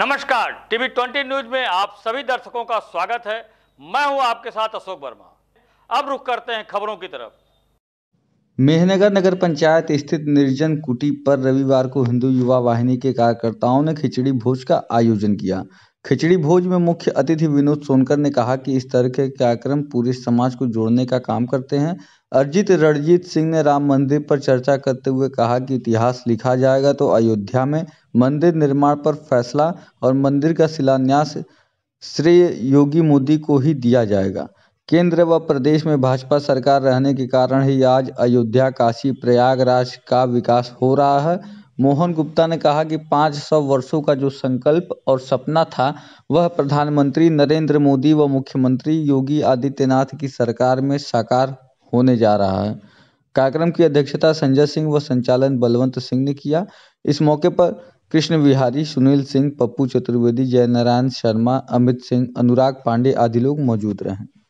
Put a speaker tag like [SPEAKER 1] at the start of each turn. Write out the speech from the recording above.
[SPEAKER 1] नमस्कार TV twenty news में आप सभी दर्शकों का स्वागत है मैं हूं आपके साथ अशोक वर्मा अब रुख करते हैं खबरों की तरफ
[SPEAKER 2] मेहनगर नगर पंचायत स्थित निर्जन कुटी पर रविवार को हिंदू युवा वाहिनी के कार्यकर्ताओं ने खिचड़ी भोज का आयोजन किया खिचड़ी भोज में मुख्य अतिथि विनोद सोनकर ने कहा कि इस तरह के कार्यक्रम पूरे समाज को जोड़ने का काम करते हैं अर्जित रणजीत सिंह ने राम मंदिर पर चर्चा करते हुए कहा कि इतिहास लिखा जाएगा तो अयोध्या में मंदिर निर्माण पर फैसला और मंदिर का शिलान्यास श्रेय योगी मोदी को ही दिया जाएगा केंद्र व प्रदेश में भाजपा सरकार रहने के कारण ही आज अयोध्या काशी प्रयागराज का विकास हो रहा है मोहन गुप्ता ने कहा कि 500 सौ वर्षों का जो संकल्प और सपना था वह प्रधानमंत्री नरेंद्र मोदी व मुख्यमंत्री योगी आदित्यनाथ की सरकार में साकार होने जा रहा है कार्यक्रम की अध्यक्षता संजय सिंह व संचालन बलवंत सिंह ने किया इस मौके पर कृष्ण विहारी सुनील सिंह पप्पू चतुर्वेदी जयनारायण शर्मा अमित सिंह अनुराग पांडे आदि लोग मौजूद रहे